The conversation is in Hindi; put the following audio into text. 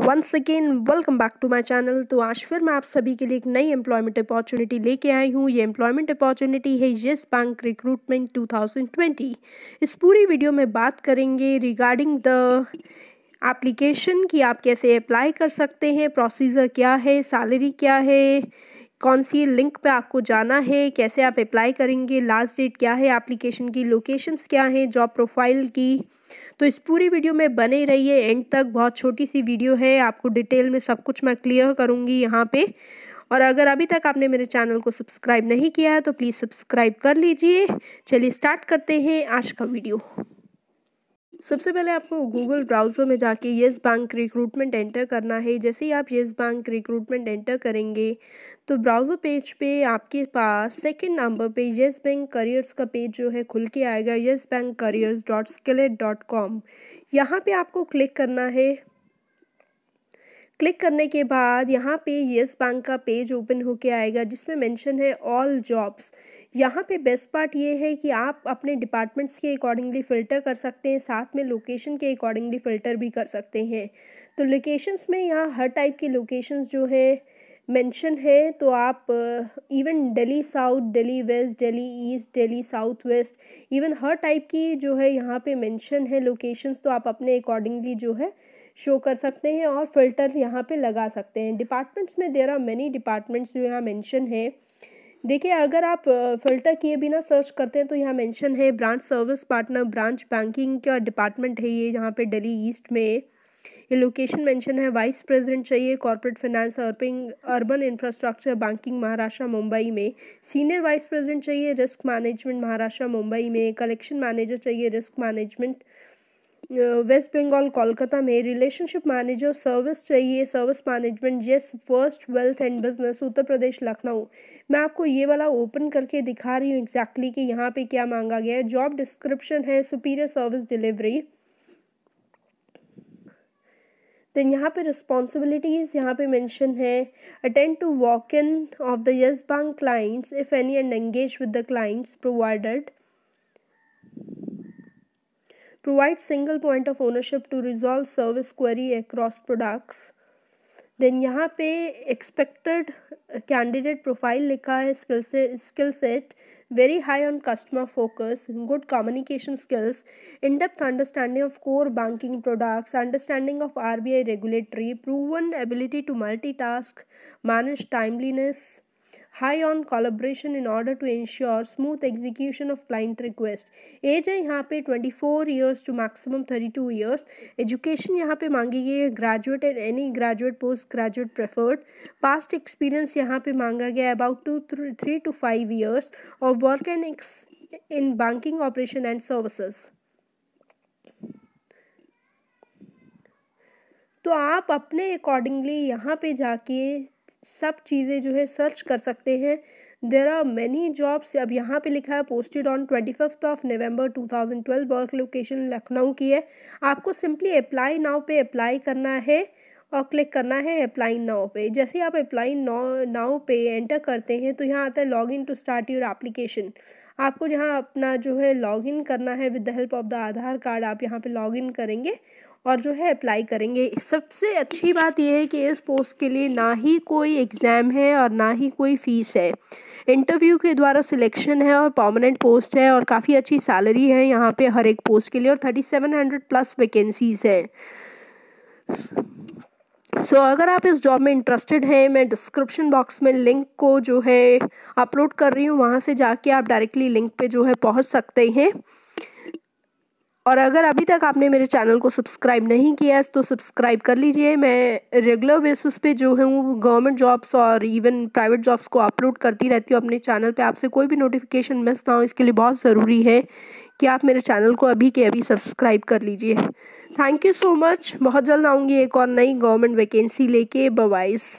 once again welcome back to my channel तो आज फिर मैं आप सभी के लिए एक नई एम्प्लॉयमेंट अपॉर्चुनिटी लेके आई हूँ ये एम्प्लॉयमेंट अपॉर्चुनिटी है येस बैंक रिक्रूटमेंट 2020 इस पूरी वीडियो में बात करेंगे रिगार्डिंग द एप्लीकेशन कि आप कैसे अप्लाई कर सकते हैं प्रोसीजर क्या है सैलरी क्या है कौन सी लिंक पे आपको जाना है कैसे आप अप्लाई करेंगे लास्ट डेट क्या है एप्लीकेशन की लोकेशंस क्या हैं जॉब प्रोफाइल की तो इस पूरी वीडियो में बने रहिए एंड तक बहुत छोटी सी वीडियो है आपको डिटेल में सब कुछ मैं क्लियर करूँगी यहाँ पर और अगर अभी तक आपने मेरे चैनल को सब्सक्राइब नहीं किया है तो प्लीज़ सब्सक्राइब कर लीजिए चलिए स्टार्ट करते हैं आज का वीडियो सबसे पहले आपको गूगल ब्राउज़र में जाके येस बैंक रिक्रूटमेंट एंटर करना है जैसे ही आप येस बैंक रिक्रूटमेंट एंटर करेंगे तो ब्राउज़र पेज पे आपके पास सेकंड नंबर पे येस बैंक करियर्स का पेज जो है खुल के आएगा Yes Bank careers dot skillate dot com यहाँ पर आपको क्लिक करना है क्लिक करने के बाद यहाँ पे येस बैंक का पेज ओपन होके आएगा जिसमें मेंशन है ऑल जॉब्स यहाँ पे बेस्ट पार्ट ये है कि आप अपने डिपार्टमेंट्स के अकॉर्डिंगली फ़िल्टर कर सकते हैं साथ में लोकेशन के अकॉर्डिंगली फ़िल्टर भी कर सकते हैं तो लोकेशंस में यहाँ हर टाइप के लोकेशंस जो है मेंशन है तो आप even Delhi south Delhi west Delhi east Delhi south west even हर टाइप की जो है यहाँ पे मेंशन है लोकेशंस तो आप अपने अकॉर्डिंगली जो है शो कर सकते हैं और फिल्टर यहाँ पे लगा सकते हैं डिपार्टमेंट्स में देर आर मेनी डिपार्टमेंट्स जो यहाँ मेंशन है देखिए अगर आप फिल्टर किए बिना सर्च करते हैं तो यहाँ मेंशन है branch service partner branch banking का डिपार्टमेंट है ये यहाँ पे दिल्ली ईस्ट में ये लोकेशन मेंशन है वाइस प्रेसिडेंट चाहिए कॉर्पोरेट फाइनेंस अर्पिंग urban infrastructure banking Maharashtra Mumbai में सीनियर वाइस प्रेसिडेंट चाहिए रिस्क मैनेजमेंट महाराष्ट्र मुंबई में कलेक्शन मैनेजर चाहिए risk management west Bengal Kolkata में रिलेशनशिप मैनेजर सर्विस चाहिए service management Yes First wealth and business Uttar Pradesh Lucknow मैं आपको ये वाला ओपन करके दिखा रही हूँ एग्जैक्टली कि यहाँ पे क्या मांगा गया है जॉब डिस्क्रिप्शन है सुपीरियर सर्विस डिलीवरी देन यहाँ पे रिस्पॉन्सिबिलिटीज़ यहाँ पे मेंशन है attend to walk in of the Yes Bank clients if any and engage with the clients provided provide single point of ownership to resolve service query across products then यहाँ पे एक्सपेक्टेड कैंडिडेट प्रोफाइल लिखा skill set very high on customer focus, good communication skills, in depth understanding of core banking products, understanding of RBI regulatory, proven ability to multitask, manage timeliness, high on collaboration in order to ensure smooth execution of client request age है यहाँ पे 24 years to maximum 32 years education यहाँ पे मांगी गई है graduate and any graduate post graduate preferred past experience यहाँ पे मांगा गया about two three to five years और work and ex in banking operation and services तो आप अपने अकॉर्डिंगली यहाँ पे जाके सब चीज़ें जो है सर्च कर सकते हैं देर आर मैनी जॉब्स अब यहाँ पे लिखा है posted on twenty fifth of November twelve work location Lucknow की है आपको सिंपली अप्लाई नाउ पे अप्लाई करना है और क्लिक करना है अप्लाई नाउ पे जैसे आप अप्लाई नाउ नाउ पे एंटर करते हैं तो यहाँ आता है log in to start your application आपको जहाँ अपना जो है लॉग इन करना है with the help of the Aadhaar card आप यहाँ पे लॉग इन करेंगे और जो है अप्लाई करेंगे सबसे अच्छी बात यह है कि इस पोस्ट के लिए ना ही कोई एग्ज़ाम है और ना ही कोई फ़ीस है इंटरव्यू के द्वारा सिलेक्शन है और पर्मानेंट पोस्ट है और काफ़ी अच्छी सैलरी है यहाँ पे हर एक पोस्ट के लिए और thirty seven hundred plus vacancies हैं सो so, अगर आप इस जॉब में इंटरेस्टेड हैं मैं डिस्क्रिप्शन बॉक्स में लिंक को जो है अपलोड कर रही हूँ वहाँ से जाके आप डायरेक्टली लिंक पे जो है पहुँच सकते हैं और अगर अभी तक आपने मेरे चैनल को सब्सक्राइब नहीं किया है तो सब्सक्राइब कर लीजिए मैं रेगुलर बेसिस पे जो हूँ गवर्नमेंट जॉब्स और इवन प्राइवेट जॉब्स को अपलोड करती रहती हूँ अपने चैनल पे आपसे कोई भी नोटिफिकेशन मिस ना हो इसके लिए बहुत ज़रूरी है कि आप मेरे चैनल को अभी के अभी सब्सक्राइब कर लीजिए थैंक यू सो मच बहुत जल्द आऊँगी एक और नई गवर्नमेंट वैकेंसी लेके बवाइस